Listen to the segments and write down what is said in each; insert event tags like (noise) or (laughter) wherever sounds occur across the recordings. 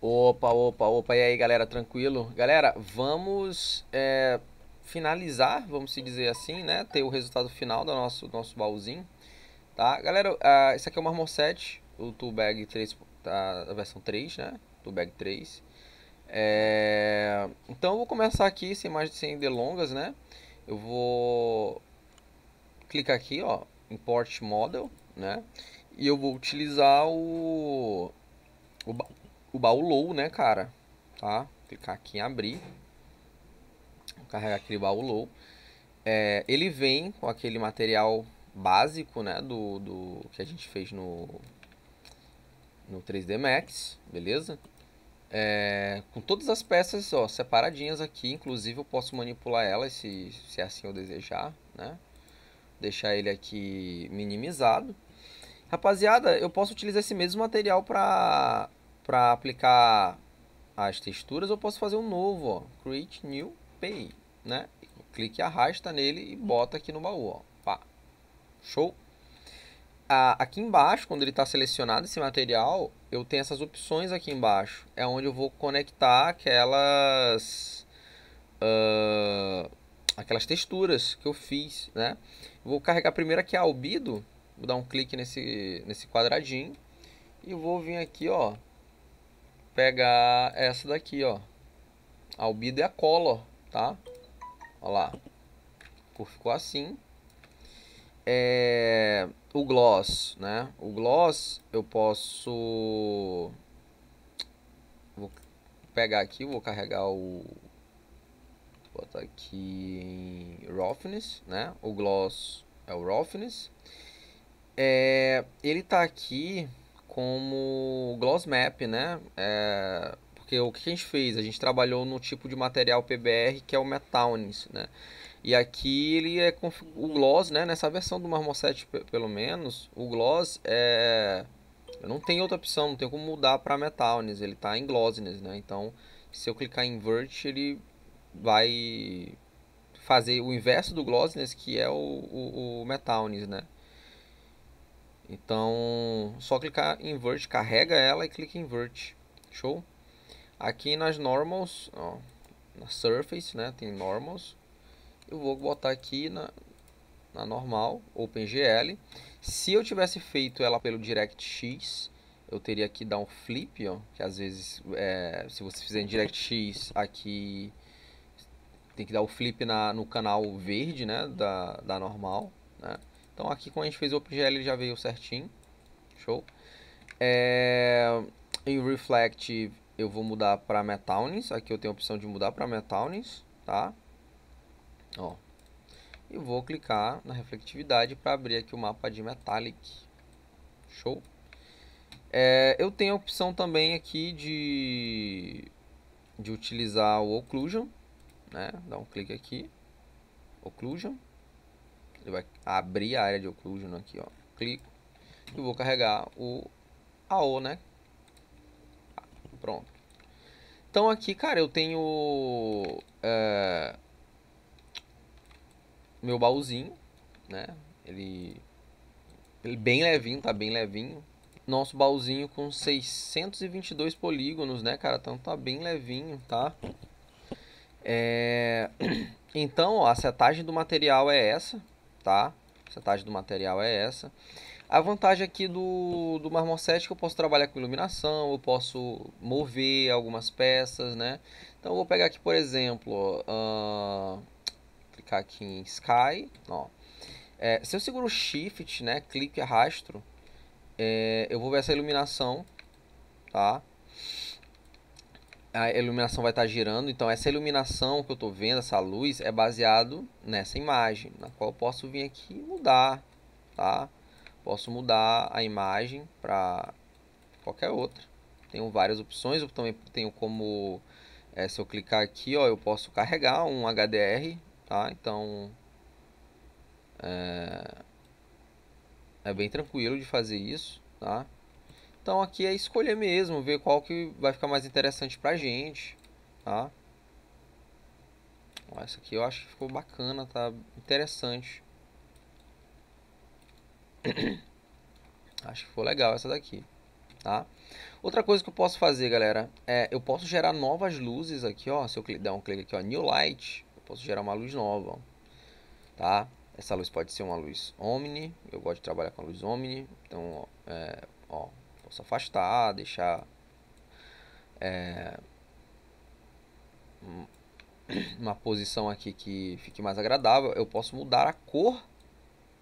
Opa, opa, opa. E aí, galera, tranquilo? Galera, vamos é, finalizar, vamos se dizer assim, né? Ter o resultado final do nosso, nosso baúzinho, tá? Galera, uh, esse aqui é o Marmoset, o Toolbag 3, tá, a versão 3, né? Toolbag 3. É, então, eu vou começar aqui sem, mais, sem delongas, né? Eu vou clicar aqui, ó, Import Model, né? E eu vou utilizar o o baú low, né, cara? Tá? Clicar aqui em abrir. Vou carregar aquele baú low. É, ele vem com aquele material básico, né, do, do que a gente fez no no 3D Max, beleza? É, com todas as peças ó, separadinhas aqui, inclusive eu posso manipular elas se, se é assim eu desejar, né? Deixar ele aqui minimizado. Rapaziada, eu posso utilizar esse mesmo material para para aplicar as texturas, eu posso fazer um novo, ó, Create New Pay, né? Clique, arrasta nele e bota aqui no baú, ó. Pá. Show? Ah, aqui embaixo, quando ele está selecionado esse material, eu tenho essas opções aqui embaixo. É onde eu vou conectar aquelas... Uh, aquelas texturas que eu fiz, né? Vou carregar primeiro aqui a albido. vou dar um clique nesse, nesse quadradinho e vou vir aqui, ó, pegar essa daqui, ó. A albida é a color, tá? Olha lá. ficou assim. É... O gloss, né? O gloss eu posso... Vou pegar aqui, vou carregar o... Vou botar aqui em roughness, né? O gloss é o roughness. É... Ele tá aqui como gloss map, né? É, porque o que a gente fez? A gente trabalhou no tipo de material PBR que é o Metownis, né? E aqui ele é o gloss, né? Nessa versão do Marmoset, pelo menos, o gloss é eu não tenho outra opção, não tenho como mudar para Metalnes, ele está em Glossiness, né? Então, se eu clicar em Vert, ele vai fazer o inverso do Glossiness, que é o, o, o né? Então, só clicar em Invert, carrega ela e clica em Invert. Show? Aqui nas Normals, ó, na Surface, né, tem Normals. Eu vou botar aqui na, na normal, OpenGL. Se eu tivesse feito ela pelo DirectX, eu teria que dar um flip, ó, que às vezes, é, se você fizer em DirectX aqui, tem que dar o flip na, no canal verde, né, da, da normal, né. Então aqui quando a gente fez o OpenGL ele já veio certinho. Show. É... Em Reflect eu vou mudar para Metaunis. Aqui eu tenho a opção de mudar para Metaunis, tá? Ó. E vou clicar na reflectividade para abrir aqui o mapa de Metallic. Show. É, eu tenho a opção também aqui de, de utilizar o Occlusion. Né? Dá um clique aqui. Occlusion. Ele vai abrir a área de occlusion aqui, ó. Clico e vou carregar o AO, né? Pronto. Então aqui, cara, eu tenho é, meu baúzinho, né? Ele, ele bem levinho, tá bem levinho. Nosso baúzinho com 622 polígonos, né, cara? Então tá bem levinho, tá? É... (clears throat) Então, ó, a setagem do material é essa, tá? A porcentagem do material é essa. A vantagem aqui do, do marmoset é que eu posso trabalhar com iluminação, eu posso mover algumas peças, né? Então eu vou pegar aqui, por exemplo, uh, clicar aqui em Sky, ó. É, se eu seguro Shift, né, clique e arrasto, é, eu vou ver essa iluminação, tá? a iluminação vai estar tá girando, então essa iluminação que eu estou vendo, essa luz, é baseado nessa imagem, na qual eu posso vir aqui e mudar, tá? Posso mudar a imagem para qualquer outra. Tenho várias opções, eu também tenho como, é, se eu clicar aqui, ó, eu posso carregar um HDR, tá? Então, é, é bem tranquilo de fazer isso, tá? Então aqui é escolher mesmo, ver qual que vai ficar mais interessante pra gente, tá? essa aqui eu acho que ficou bacana, tá? Interessante. (clears throat) acho que ficou legal essa daqui, tá? Outra coisa que eu posso fazer, galera, é eu posso gerar novas luzes aqui, ó. Se eu der um clique aqui, ó, New Light, eu posso gerar uma luz nova, ó, tá? Essa luz pode ser uma luz Omni, eu gosto de trabalhar com a luz Omni, então, ó, é, ó Posso afastar, deixar é, uma posição aqui que fique mais agradável. Eu posso mudar a cor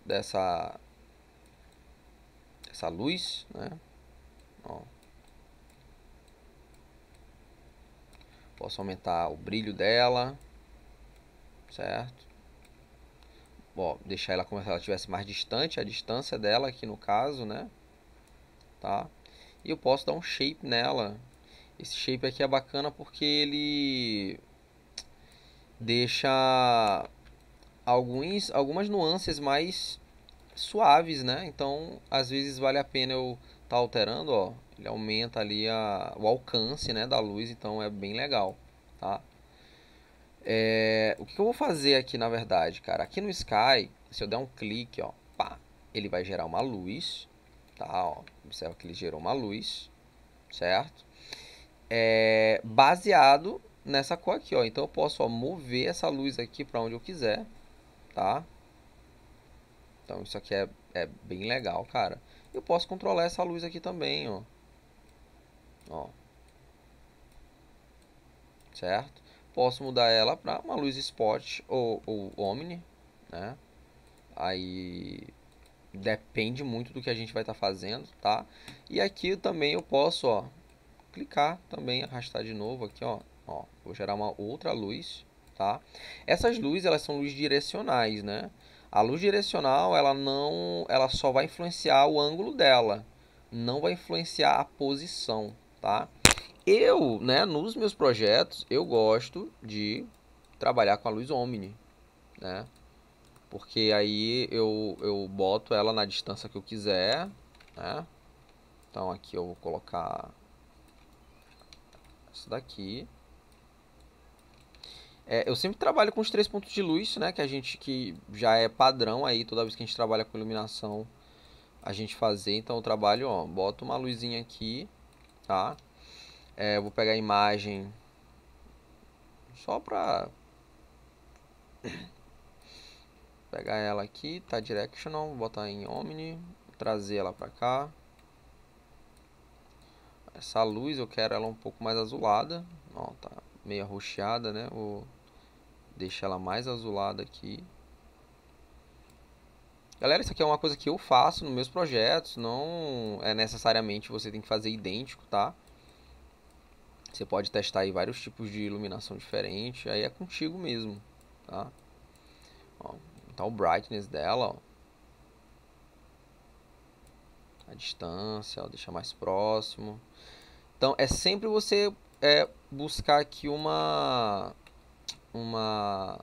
dessa, essa luz, né? Ó. Posso aumentar o brilho dela, certo? Bom, deixar ela como se ela estivesse mais distante, a distância dela aqui no caso, né? Tá? E eu posso dar um shape nela. Esse shape aqui é bacana porque ele deixa alguns, algumas nuances mais suaves, né? Então, às vezes vale a pena eu estar tá alterando, ó. Ele aumenta ali a, o alcance, né, da luz, então é bem legal, tá? É, o que eu vou fazer aqui, na verdade, cara? Aqui no Sky, se eu der um clique, ó, pá, ele vai gerar uma luz, tá? Ó, observa que ele gerou uma luz, certo? É, baseado nessa cor aqui, ó. Então eu posso ó, mover essa luz aqui para onde eu quiser, tá? Então isso aqui é, é bem legal, cara. Eu posso controlar essa luz aqui também, ó. Ó. Certo? Posso mudar ela para uma luz spot ou, ou omni, né? Aí depende muito do que a gente vai estar tá fazendo, tá? E aqui também eu posso, ó, clicar também, arrastar de novo aqui, ó, ó, vou gerar uma outra luz, tá? Essas luzes, elas são luzes direcionais, né? A luz direcional, ela não, ela só vai influenciar o ângulo dela, não vai influenciar a posição, tá? Eu, né, nos meus projetos, eu gosto de trabalhar com a luz Omni, né? Porque aí eu, eu boto ela na distância que eu quiser, né? Então aqui eu vou colocar essa daqui. É, eu sempre trabalho com os três pontos de luz, né? Que a gente que já é padrão aí, toda vez que a gente trabalha com iluminação, a gente fazer. Então eu trabalho, ó, boto uma luzinha aqui, tá? É, vou pegar a imagem só pra Pegar ela aqui, tá directional, botar em Omni, trazer ela para cá. Essa luz eu quero ela um pouco mais azulada, ó, tá meio arroxeada, né? Vou deixar ela mais azulada aqui. Galera, isso aqui é uma coisa que eu faço nos meus projetos, não é necessariamente você tem que fazer idêntico, tá? Você pode testar aí vários tipos de iluminação diferente, aí é contigo mesmo, tá? Ó, aumentar o brightness dela, ó. A distância, ó, deixar mais próximo. Então é sempre você é, buscar aqui uma uma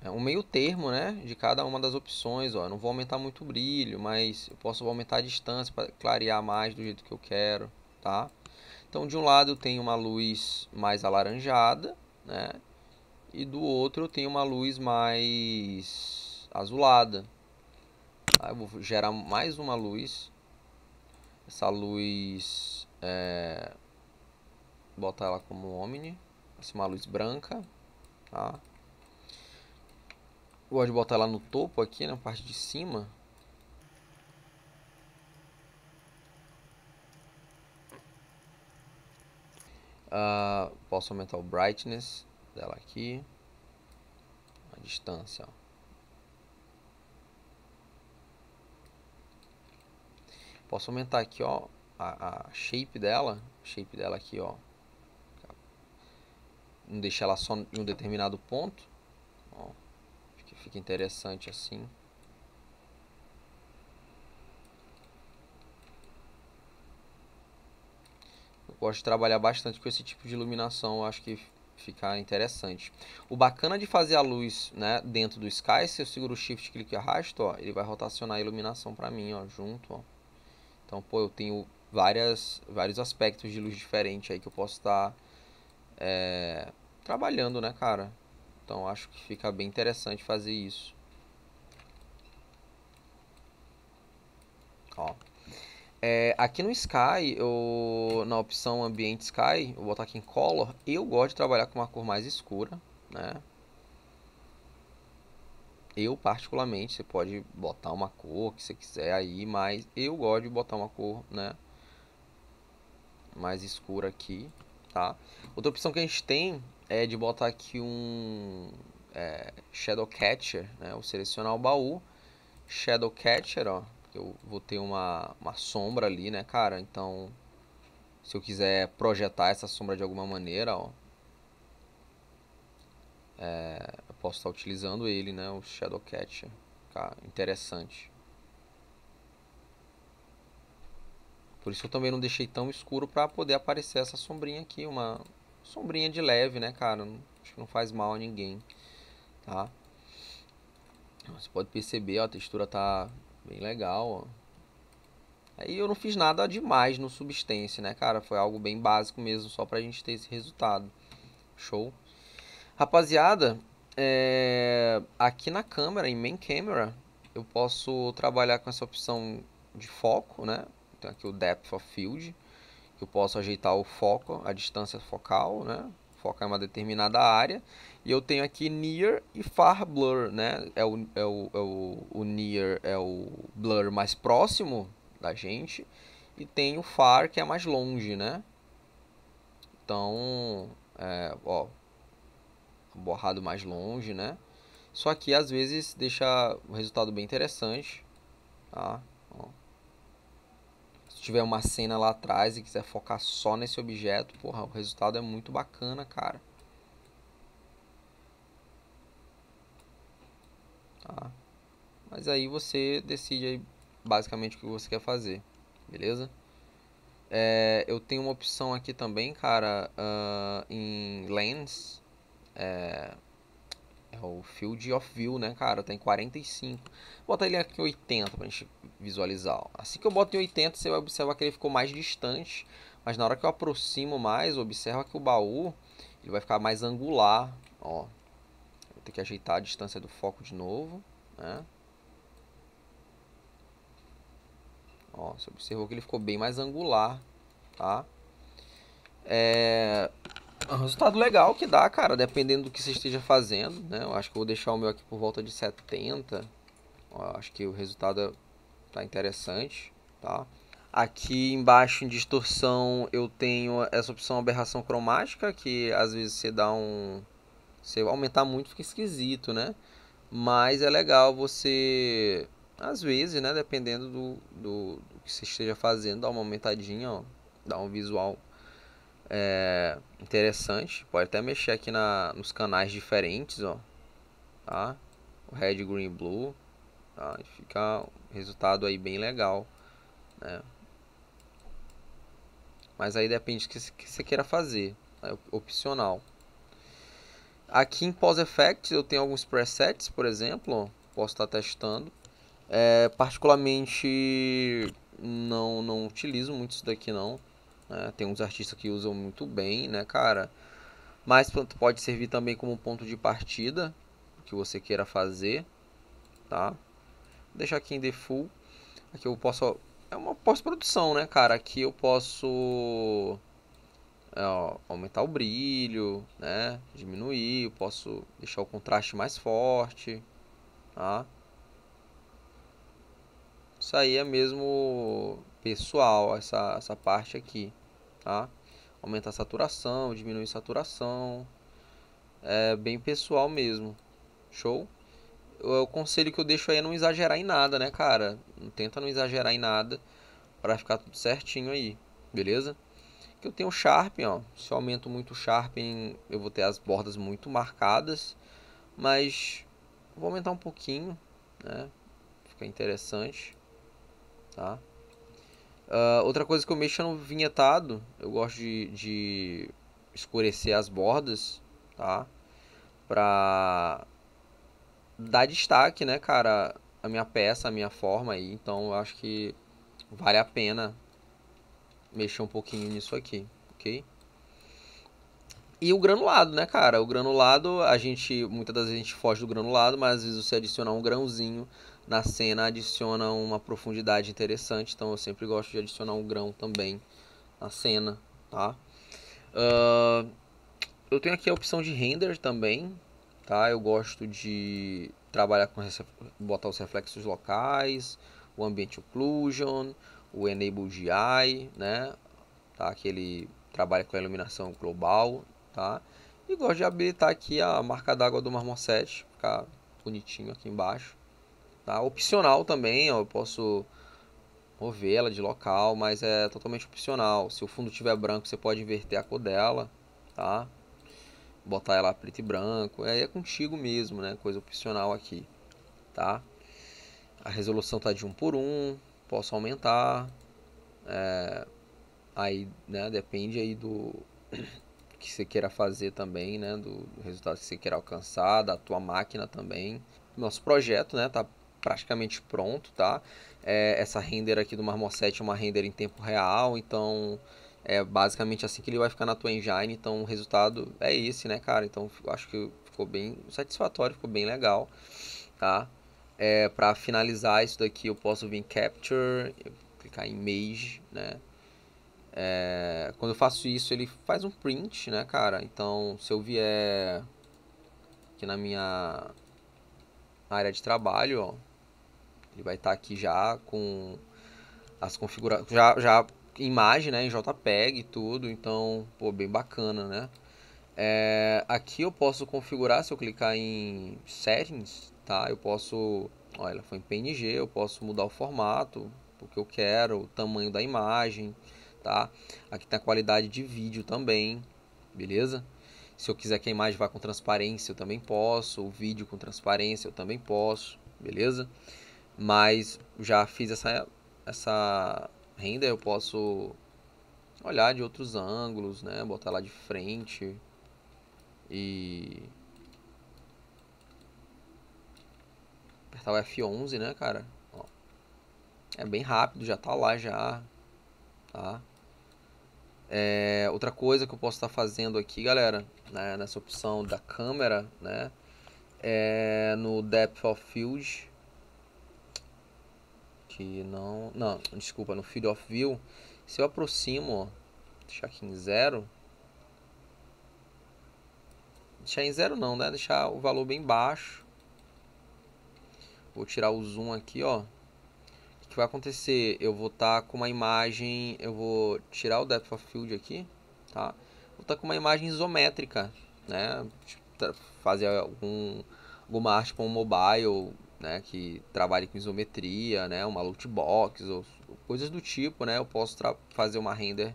é um meio termo, né, de cada uma das opções, ó. Eu não vou aumentar muito o brilho, mas eu posso aumentar a distância para clarear mais do jeito que eu quero, tá? Então, de um lado eu tenho uma luz mais alaranjada, né? e do outro eu tenho uma luz mais azulada. Aí ah, eu vou gerar mais uma luz. Essa luz é botar ela como omni, é uma luz branca, tá? Eu gosto de botar ela no topo aqui, na parte de cima. Uh, posso aumentar o brightness dela aqui, a distância. Ó. Posso aumentar aqui, ó, a, a, shape dela, shape dela aqui, ó. Não deixar ela só em um determinado ponto, ó. Acho fica interessante assim. gosto de trabalhar bastante com esse tipo de iluminação. acho que ficar interessante. O bacana de fazer a luz né, dentro do Sky, se eu seguro o Shift, clique e arrasto, ó, ele vai rotacionar a iluminação para mim, ó, junto. Ó. Então, pô, eu tenho várias, vários aspectos de luz diferente aí que eu posso estar tá, é, trabalhando, né, cara? Então, acho que fica bem interessante fazer isso. Ó, é, aqui no Sky, eu, na opção Ambiente Sky, vou botar aqui em Color, eu gosto de trabalhar com uma cor mais escura, né? Eu, particularmente, você pode botar uma cor que você quiser aí, mas eu gosto de botar uma cor, né? Mais escura aqui, tá? Outra opção que a gente tem é de botar aqui um é, Shadow Catcher, né? Ou selecionar o baú, Shadow Catcher, ó eu vou ter uma, uma sombra ali, né, cara? Então, se eu quiser projetar essa sombra de alguma maneira, ó, é, eu posso estar utilizando ele, né, o Shadow Catcher. Cara, interessante. Por isso eu também não deixei tão escuro para poder aparecer essa sombrinha aqui, uma sombrinha de leve, né, cara? Acho que não faz mal a ninguém, tá? Você pode perceber, ó, a textura tá Bem legal, ó. Aí eu não fiz nada demais no Substance, né, cara? Foi algo bem básico mesmo, só pra gente ter esse resultado. Show. Rapaziada, é... aqui na câmera, em Main Camera, eu posso trabalhar com essa opção de foco, né? Tem aqui o Depth of Field, que eu posso ajeitar o foco, a distância focal, né? focar em uma determinada área. E eu tenho aqui near e far blur, né? É o, é o, é o, o near é o blur mais próximo da gente e tem o far que é mais longe, né? Então, é, ó, borrado mais longe, né? Só que às vezes deixa o um resultado bem interessante, tá? tiver uma cena lá atrás e quiser focar só nesse objeto, porra, o resultado é muito bacana, cara. Tá? Mas aí você decide aí basicamente o que você quer fazer, beleza? É, eu tenho uma opção aqui também, cara, uh, em Lens. É, é o Field of View, né, cara? Tá em 45. Vou botar ele aqui em 80 pra gente visualizar. Assim que eu boto em 80, você vai observar que ele ficou mais distante. Mas na hora que eu aproximo mais, observa que o baú ele vai ficar mais angular. Ó. Vou ter que ajeitar a distância do foco de novo, né? Ó, você observou que ele ficou bem mais angular, tá? É... É um resultado legal que dá, cara, dependendo do que você esteja fazendo, né? Eu acho que eu vou deixar o meu aqui por volta de 70. Eu acho que o resultado tá interessante, tá? Aqui embaixo em distorção eu tenho essa opção aberração cromática, que às vezes você dá um... Você aumentar muito fica esquisito, né? Mas é legal você, às vezes, né? Dependendo do, do, do que você esteja fazendo, dá uma aumentadinha, ó. um visual é, interessante. Pode até mexer aqui na, nos canais diferentes, ó. Tá? red, green, blue. Tá? Fica um resultado aí bem legal, né? Mas aí depende do que você queira fazer. É opcional. Aqui em Pause Effects eu tenho alguns presets, por exemplo. posso estar tá testando. É, particularmente não, não utilizo muito isso daqui não. Né? Tem uns artistas que usam muito bem, né, cara? Mas pode servir também como ponto de partida que você queira fazer, tá? Vou deixar aqui em default. Aqui eu posso... É uma pós-produção, né, cara? Aqui eu posso... É, ó, aumentar o brilho, né? Diminuir, eu posso deixar o contraste mais forte, tá? Isso aí é mesmo pessoal, essa, essa parte aqui tá? Aumentar a saturação, diminuir a saturação. É bem pessoal mesmo. Show? O conselho que eu deixo aí é não exagerar em nada, né, cara? Tenta não exagerar em nada para ficar tudo certinho aí, beleza? Que eu tenho sharp ó. Se eu aumento muito o eu vou ter as bordas muito marcadas. Mas vou aumentar um pouquinho, né? Fica interessante, tá? Uh, outra coisa que eu mexo é no vinhetado. Eu gosto de, de escurecer as bordas, tá? Pra dar destaque, né, cara? A minha peça, a minha forma aí. Então eu acho que vale a pena mexer um pouquinho nisso aqui, ok? E o granulado, né, cara? O granulado, a gente, muitas das vezes a gente foge do granulado, mas às vezes você adicionar um grãozinho na cena adiciona uma profundidade interessante. Então eu sempre gosto de adicionar um grão também na cena, tá? Uh, eu tenho aqui a opção de render também, tá? Eu gosto de trabalhar com botar os reflexos locais, o ambiente occlusion, o enable GI, né? Tá? Que ele trabalha com a iluminação global, tá? E gosto de habilitar aqui a marca d'água do marmoset, ficar bonitinho aqui embaixo. Tá? Opcional também, ó, eu posso mover ela de local, mas é totalmente opcional. Se o fundo tiver branco, você pode inverter a cor dela, tá? Botar ela preto e branco, aí é contigo mesmo, né? Coisa opcional aqui, tá? A resolução tá de 1 por 1, posso aumentar, é... aí, né, depende aí do que você queira fazer também, né? Do, resultado que você queira alcançar, da tua máquina também. Nosso projeto, né? Tá praticamente pronto, tá? É, essa render aqui do Marmoset é uma render em tempo real, então é basicamente assim que ele vai ficar na tua engine. Então o resultado é esse, né, cara? Então acho que ficou bem satisfatório, ficou bem legal, tá? É, para finalizar isso daqui eu posso vir em Capture, clicar em Image, né? É, quando eu faço isso, ele faz um print, né, cara? Então, se eu vier aqui na minha área de trabalho, ó, ele vai estar tá aqui já com as configurações, já, já imagem, né, em JPEG e tudo, então, pô, bem bacana, né? É, aqui eu posso configurar, se eu clicar em Settings, tá? Eu posso, olha, foi em PNG, eu posso mudar o formato, o que eu quero, o tamanho da imagem, tá? Aqui tem tá a qualidade de vídeo também, beleza? Se eu quiser que a imagem vá com transparência, eu também posso. O vídeo com transparência, eu também posso, beleza? Mas já fiz essa, essa renda, eu posso olhar de outros ângulos, né? Botar lá de frente e apertar o F11, né, cara? Ó. É bem rápido, já tá lá já. Tá? É, outra coisa que eu posso estar tá fazendo aqui, galera, né, nessa opção da câmera, né, é no Depth of Field, que não, não, desculpa, no Field of View, se eu aproximo, ó, deixar aqui em zero, deixar em zero não, né, deixar o valor bem baixo, vou tirar o zoom aqui, ó, que vai acontecer? Eu vou estar tá com uma imagem, eu vou tirar o depth of field aqui, tá? Vou estar tá com uma imagem isométrica, né? Tipo, fazer algum, alguma arte para um mobile, né? Que trabalhe com isometria, né? Uma loot box ou coisas do tipo, né? Eu posso fazer uma render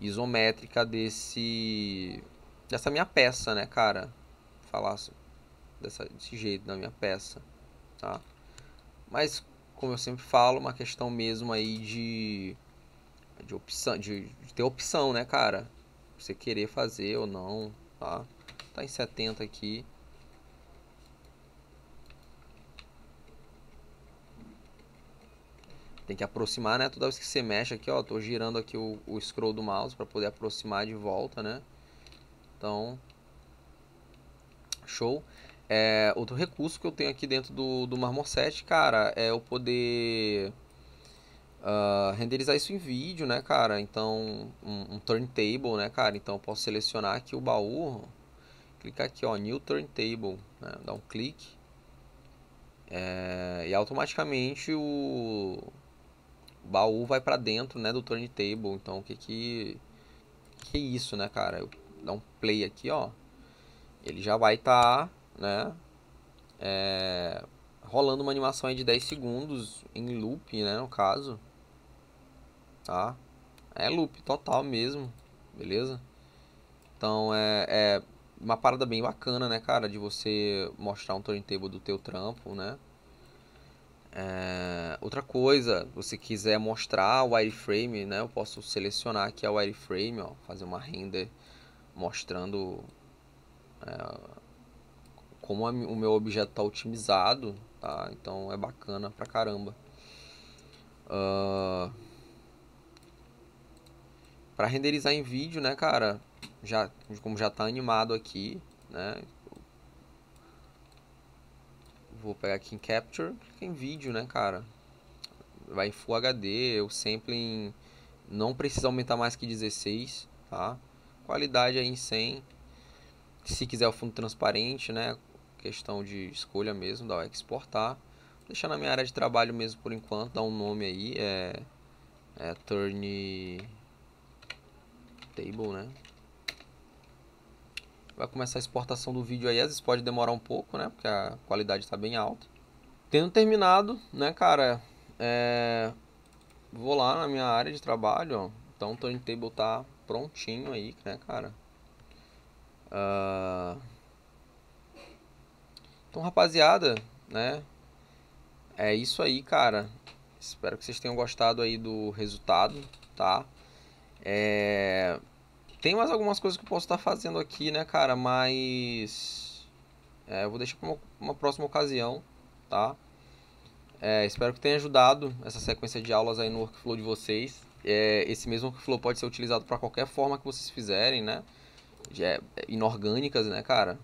isométrica desse dessa minha peça, né, cara? Falar dessa, desse jeito da minha peça, tá? Mas como eu sempre falo, uma questão mesmo aí de, de opção, de, de ter opção, né, cara? Você querer fazer ou não, tá? Tá em 70 aqui. Tem que aproximar, né? Toda vez que você mexe aqui, ó, tô girando aqui o, o scroll do mouse para poder aproximar de volta, né? Então, show. É, outro recurso que eu tenho aqui dentro do, do Marmoset, cara, é eu poder uh, renderizar isso em vídeo, né, cara? Então, um, um, turntable, né, cara? Então, eu posso selecionar aqui o baú, clicar aqui, ó, New Turntable, né? dar um clique. É, e automaticamente o baú vai para dentro, né, do turntable. Então, o que que... Que é isso, né, cara? Eu dar um play aqui, ó. Ele já vai estar... Tá né? É, rolando uma animação de 10 segundos em loop, né, no caso. Tá? É loop total mesmo, beleza? Então é, é uma parada bem bacana, né, cara, de você mostrar um turntable do teu trampo, né? É, outra coisa, você quiser mostrar o wireframe, né? Eu posso selecionar aqui a wireframe, ó, fazer uma render mostrando é, como o meu objeto está otimizado, tá? Então é bacana pra caramba. Uh... Para renderizar em vídeo, né, cara? Já, como já está animado aqui, né? Vou pegar aqui em Capture, em vídeo, né, cara? Vai em Full HD, o sampling não precisa aumentar mais que 16, tá? Qualidade aí em 100. Se quiser o fundo transparente, né? questão de escolha mesmo, da exportar. Vou deixar na minha área de trabalho mesmo por enquanto, dar um nome aí, é, é turn table, né? Vai começar a exportação do vídeo aí, às vezes pode demorar um pouco, né? Porque a qualidade está bem alta. Tendo terminado, né, cara, é... vou lá na minha área de trabalho, ó. Então o table tá prontinho aí, né, cara? Uh... Então, rapaziada, né? É isso aí, cara. Espero que vocês tenham gostado aí do resultado, tá? É... Tem mais algumas coisas que eu posso estar fazendo aqui, né, cara? Mas... É, eu vou deixar para uma, próxima ocasião, tá? É, espero que tenha ajudado essa sequência de aulas aí no workflow de vocês. É, esse mesmo workflow pode ser utilizado para qualquer forma que vocês fizerem, né? É, inorgânicas, né, cara?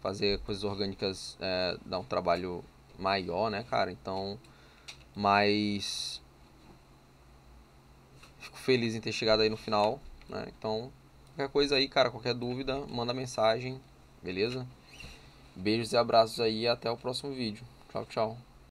fazer coisas orgânicas é, dá um trabalho maior, né, cara? Então, mas fico feliz em ter chegado aí no final, né? Então, qualquer coisa aí, cara, qualquer dúvida, manda mensagem, beleza? Beijos e abraços aí e até o próximo vídeo. Tchau, tchau.